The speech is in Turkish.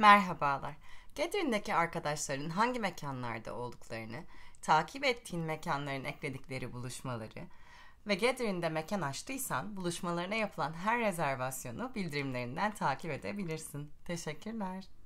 Merhabalar. Gedrin'deki arkadaşların hangi mekanlarda olduklarını, takip ettiğin mekanların ekledikleri buluşmaları ve Gedrin'de mekan açtıysan buluşmalarına yapılan her rezervasyonu bildirimlerinden takip edebilirsin. Teşekkürler.